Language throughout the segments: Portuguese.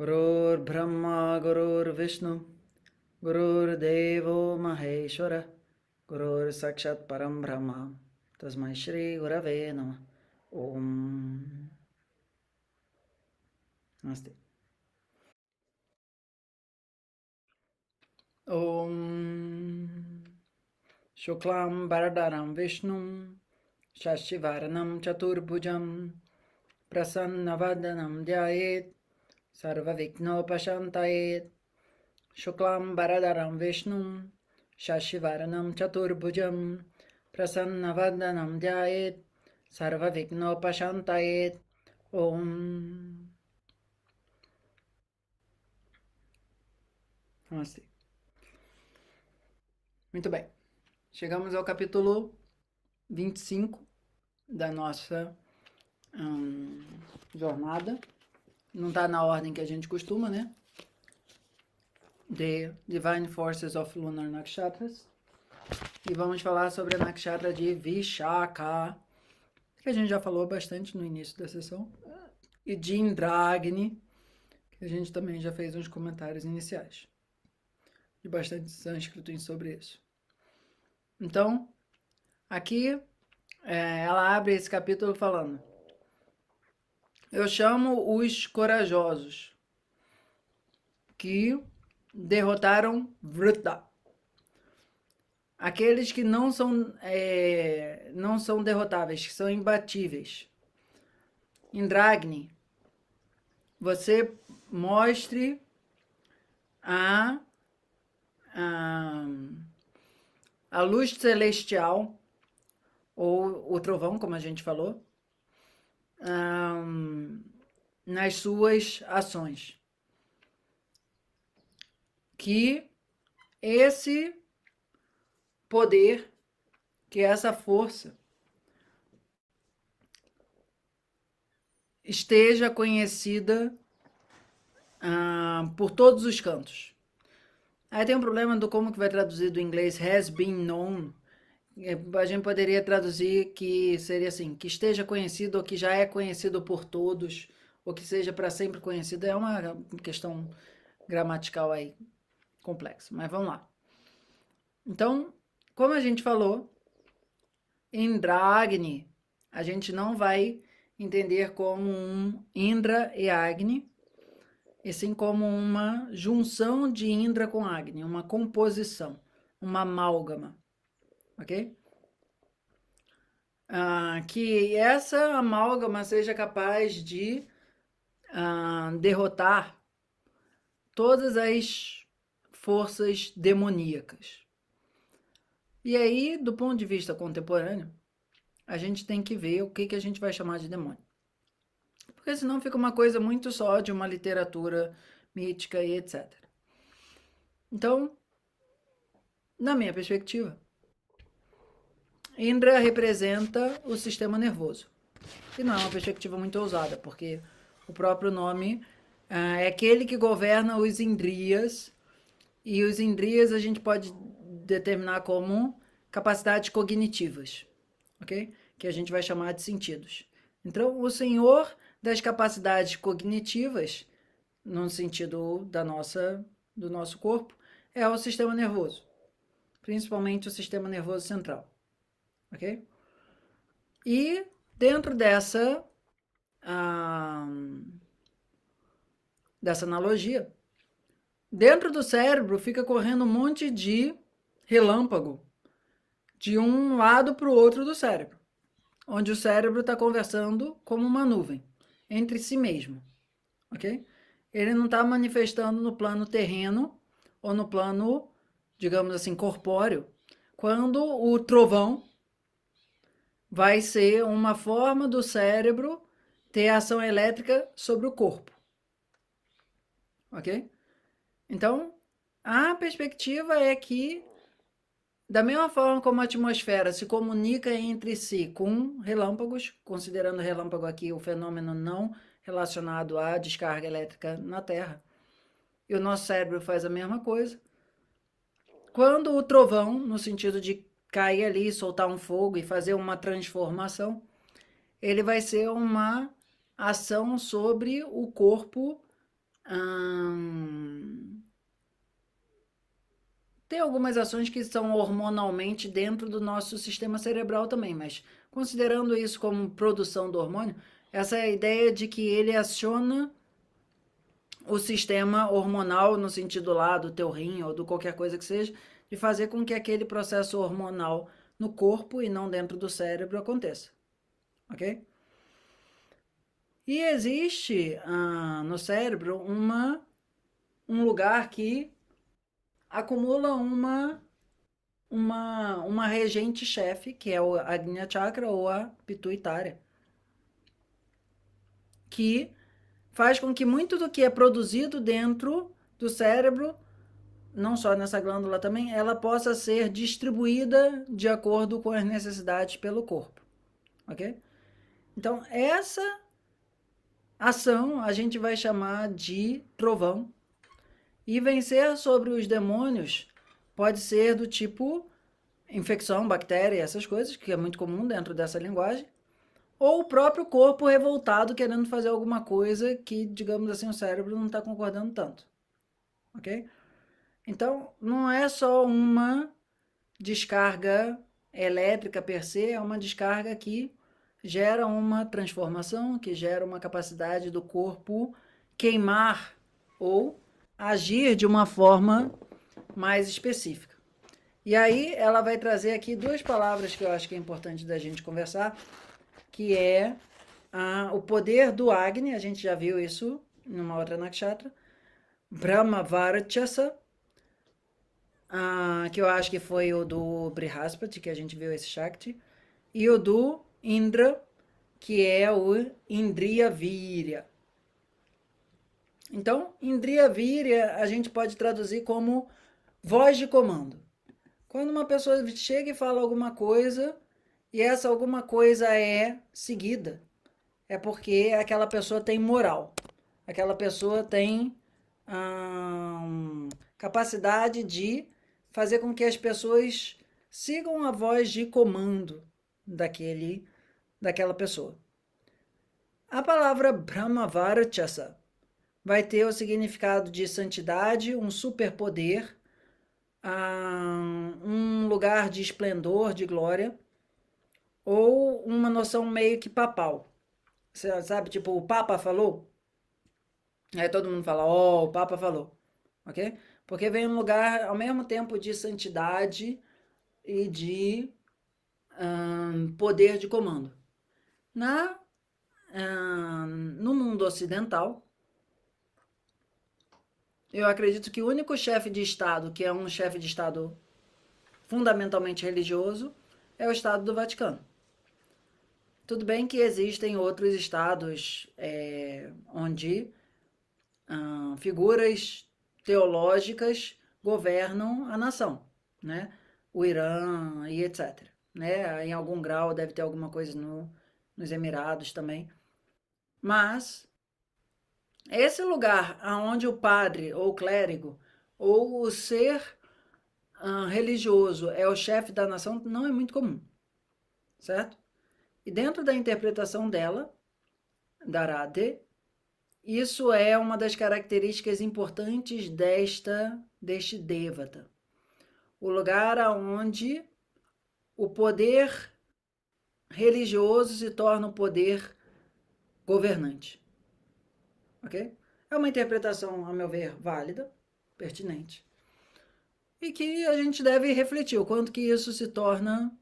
गुरोर्ब्रह्म गुरोर्विष्णु गुरुर्देवो महेश्वर परं ब्रह्म तस्मै श्रीगुरवे नमः शुक्लां बरडरं विष्णुं शशिवर्णं चतुर्भुजं प्रसन्नवदनं जयेत् Sarva Sarvavignopashantaye Shuklam Baradaram Vishnum Shashivaranam Chaturbhujam Sarva Vigno Sarvavignopashantayet Om Namaste. Muito bem. Chegamos ao capítulo 25 da nossa hum, jornada. Não tá na ordem que a gente costuma, né? The Divine Forces of Lunar Nakshatras. E vamos falar sobre a Nakshatra de Vishaka, que a gente já falou bastante no início da sessão. E de Indragni, que a gente também já fez uns comentários iniciais. De bastante sânscrito sobre isso. Então, aqui é, ela abre esse capítulo falando. Eu chamo os corajosos que derrotaram Vrta. Aqueles que não são, é, não são derrotáveis, que são imbatíveis. Indragni, você mostre a, a, a luz celestial, ou o trovão, como a gente falou, nas suas ações. Que esse poder, que essa força esteja conhecida por todos os cantos. Aí tem um problema do como que vai traduzir do inglês has been known é, a gente poderia traduzir que seria assim, que esteja conhecido ou que já é conhecido por todos, ou que seja para sempre conhecido, é uma questão gramatical aí complexa, mas vamos lá. Então, como a gente falou, Indragni, a gente não vai entender como um Indra e Agni, e sim como uma junção de Indra com Agni, uma composição, uma amálgama ok? Ah, que essa amálgama seja capaz de ah, derrotar todas as forças demoníacas. E aí, do ponto de vista contemporâneo, a gente tem que ver o que, que a gente vai chamar de demônio. Porque senão fica uma coisa muito só de uma literatura mítica e etc. Então, na minha perspectiva, Indra representa o sistema nervoso. E não é uma perspectiva muito ousada, porque o próprio nome ah, é aquele que governa os indrias. E os indrias a gente pode determinar como capacidades cognitivas, ok? Que a gente vai chamar de sentidos. Então, o senhor das capacidades cognitivas, no sentido da nossa, do nosso corpo, é o sistema nervoso, principalmente o sistema nervoso central ok? E dentro dessa ah, dessa analogia, dentro do cérebro fica correndo um monte de relâmpago de um lado para o outro do cérebro, onde o cérebro está conversando como uma nuvem entre si mesmo, ok? Ele não está manifestando no plano terreno ou no plano, digamos assim, corpóreo, quando o trovão vai ser uma forma do cérebro ter ação elétrica sobre o corpo. Ok? Então, a perspectiva é que, da mesma forma como a atmosfera se comunica entre si com relâmpagos, considerando relâmpago aqui o fenômeno não relacionado à descarga elétrica na Terra, e o nosso cérebro faz a mesma coisa. Quando o trovão, no sentido de cair ali, soltar um fogo e fazer uma transformação, ele vai ser uma ação sobre o corpo. Hum, tem algumas ações que são hormonalmente dentro do nosso sistema cerebral também, mas considerando isso como produção do hormônio, essa é a ideia de que ele aciona o sistema hormonal no sentido lá do teu rim ou do qualquer coisa que seja, de fazer com que aquele processo hormonal no corpo e não dentro do cérebro aconteça. Ok? E existe ah, no cérebro uma, um lugar que acumula uma, uma, uma regente-chefe, que é a Agnya Chakra ou a pituitária, que faz com que muito do que é produzido dentro do cérebro não só nessa glândula também, ela possa ser distribuída de acordo com as necessidades pelo corpo. Ok? Então, essa ação a gente vai chamar de trovão. E vencer sobre os demônios pode ser do tipo infecção, bactéria, essas coisas, que é muito comum dentro dessa linguagem, ou o próprio corpo revoltado querendo fazer alguma coisa que, digamos assim, o cérebro não está concordando tanto. Ok? Então, não é só uma descarga elétrica per se, é uma descarga que gera uma transformação, que gera uma capacidade do corpo queimar ou agir de uma forma mais específica. E aí ela vai trazer aqui duas palavras que eu acho que é importante da gente conversar, que é o poder do Agni, a gente já viu isso numa outra nakshatra, Brahma Varachasa, ah, que eu acho que foi o do Brihaspati, que a gente viu esse Shakti, e o do Indra, que é o Indriya Virya. Então, Indriya Virya a gente pode traduzir como voz de comando. Quando uma pessoa chega e fala alguma coisa, e essa alguma coisa é seguida, é porque aquela pessoa tem moral, aquela pessoa tem hum, capacidade de fazer com que as pessoas sigam a voz de comando daquele, daquela pessoa. A palavra Brahmavarachasa vai ter o significado de santidade, um superpoder, ah, um lugar de esplendor, de glória, ou uma noção meio que papal. Você sabe, tipo, o Papa falou? Aí todo mundo fala, ó, oh, o Papa falou, ok? Porque vem um lugar ao mesmo tempo de santidade e de poder de comando. Na, no mundo ocidental, eu acredito que o único chefe de Estado que é um chefe de Estado fundamentalmente religioso é o Estado do Vaticano. Tudo bem que existem outros estados é, onde figuras teológicas governam a nação, né? O Irã e etc. Né? Em algum grau deve ter alguma coisa no, nos Emirados também. Mas esse lugar aonde o padre ou o clérigo ou o ser ah, religioso é o chefe da nação não é muito comum, certo? E dentro da interpretação dela, Darade, isso é uma das características importantes desta deste devata. O lugar aonde o poder religioso se torna o um poder governante. OK? É uma interpretação, a meu ver, válida, pertinente. E que a gente deve refletir o quanto que isso se torna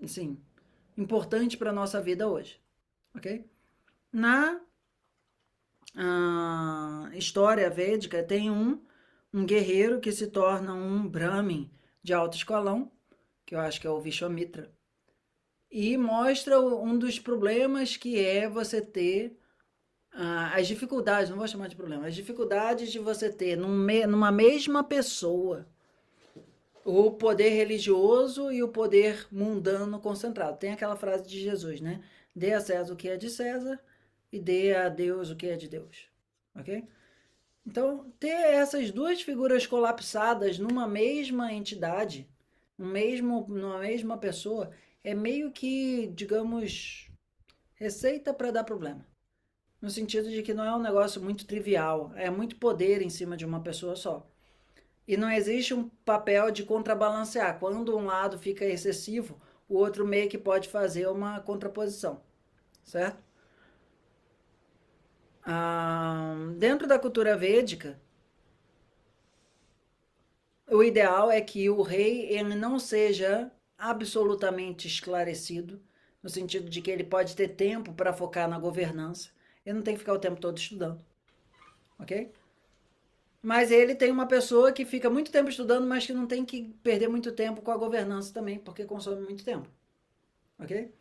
assim, importante para a nossa vida hoje. OK? Na a história védica tem um, um guerreiro que se torna um Brahmin de alto escalão, que eu acho que é o Vishwamitra, e mostra um dos problemas que é você ter uh, as dificuldades, não vou chamar de problema, as dificuldades de você ter num me, numa mesma pessoa o poder religioso e o poder mundano concentrado. Tem aquela frase de Jesus, né? Dê a César o que é de César e dê a Deus o que é de Deus. Ok? Então, ter essas duas figuras colapsadas numa mesma entidade, no mesmo, numa mesma pessoa, é meio que, digamos, receita para dar problema. No sentido de que não é um negócio muito trivial, é muito poder em cima de uma pessoa só. E não existe um papel de contrabalancear. Quando um lado fica excessivo, o outro meio que pode fazer uma contraposição, certo? dentro da cultura védica, o ideal é que o rei ele não seja absolutamente esclarecido, no sentido de que ele pode ter tempo para focar na governança. Ele não tem que ficar o tempo todo estudando, ok? Mas ele tem uma pessoa que fica muito tempo estudando, mas que não tem que perder muito tempo com a governança também, porque consome muito tempo, ok?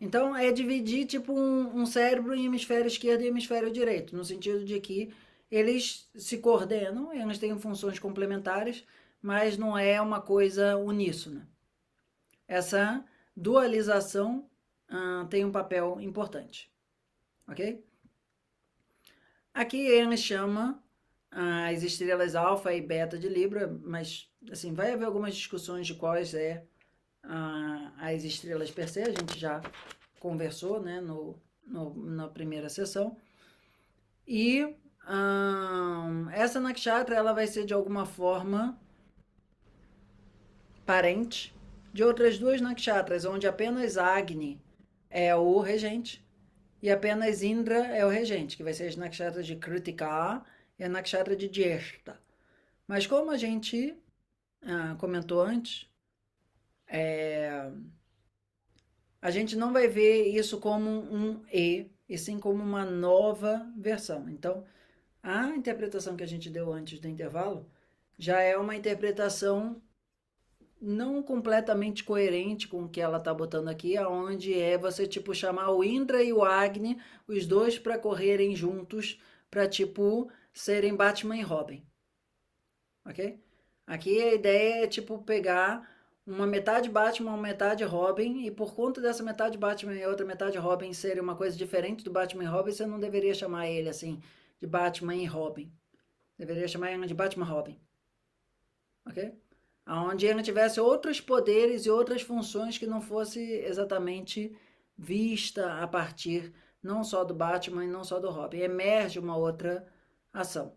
Então é dividir tipo um, um cérebro em hemisfério esquerdo e hemisfério direito, no sentido de que eles se coordenam, eles têm funções complementares, mas não é uma coisa uníssona. Essa dualização tem um papel importante, ok? Aqui ele chama as estrelas alfa e beta de Libra, mas assim vai haver algumas discussões de quais é as estrelas se, a gente já conversou né, no, no na primeira sessão. E um, essa nakshatra ela vai ser de alguma forma parente de outras duas nakshatras, onde apenas Agni é o regente e apenas Indra é o regente, que vai ser as nakshatras de Kritika e a nakshatra de Jyeshta. Mas como a gente ah, comentou antes, é... A gente não vai ver isso como um E, e sim como uma nova versão. Então, a interpretação que a gente deu antes do intervalo já é uma interpretação não completamente coerente com o que ela está botando aqui, aonde é você tipo chamar o Indra e o Agni, os dois para correrem juntos, para tipo serem Batman e Robin. OK? Aqui a ideia é tipo pegar uma metade Batman, uma metade Robin, e por conta dessa metade Batman e outra metade Robin serem uma coisa diferente do Batman e Robin, você não deveria chamar ele assim de Batman e Robin. Deveria chamar ele de Batman Robin. Ok? Onde ele tivesse outros poderes e outras funções que não fosse exatamente vista a partir não só do Batman e não só do Robin. Emerge uma outra ação.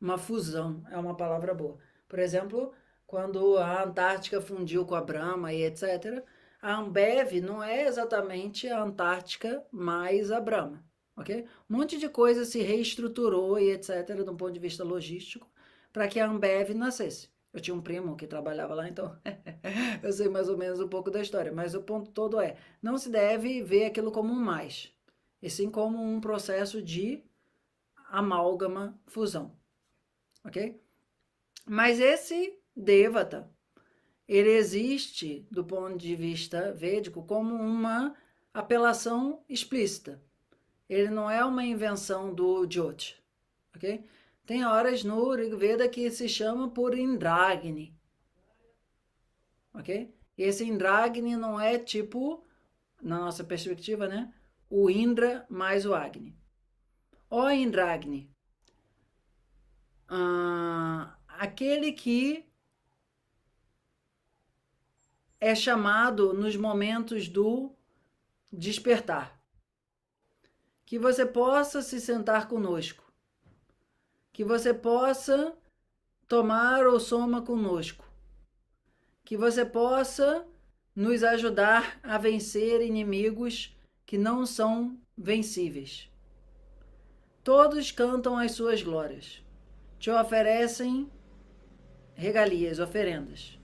Uma fusão é uma palavra boa. Por exemplo, quando a Antártica fundiu com a Brahma e etc., a Ambev não é exatamente a Antártica mais a Brahma, ok? Um monte de coisa se reestruturou e etc., do ponto de vista logístico, para que a Ambev nascesse. Eu tinha um primo que trabalhava lá, então eu sei mais ou menos um pouco da história, mas o ponto todo é: não se deve ver aquilo como um mais, e sim como um processo de amálgama, fusão, ok? Mas esse devata. Ele existe, do ponto de vista védico, como uma apelação explícita. Ele não é uma invenção do Jyoti, ok? Tem horas no Rig Veda que se chama por Indragni, ok? esse Indragni não é tipo, na nossa perspectiva, né? O Indra mais o Agni. O Indragni, ah, aquele que é chamado nos momentos do despertar. Que você possa se sentar conosco. Que você possa tomar ou soma conosco. Que você possa nos ajudar a vencer inimigos que não são vencíveis. Todos cantam as suas glórias, te oferecem regalias, oferendas.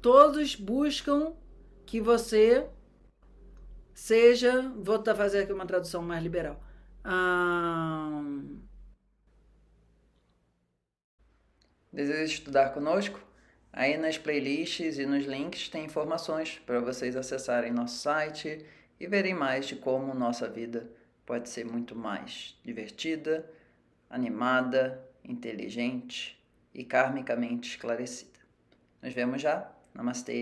todos buscam que você seja. Vou tá fazer aqui uma tradução mais liberal. Deseja estudar conosco? Aí nas playlists e nos links tem informações para vocês acessarem nosso site e verem mais de como nossa vida pode ser muito mais divertida, animada, inteligente e karmicamente esclarecida. Nos vemos já! नमस्ते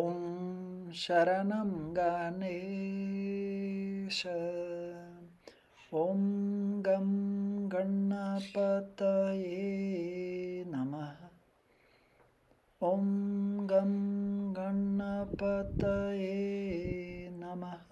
ॐ शरणं गणेश ॐ गं गणपतये नमः ॐ गं गणपतये नमः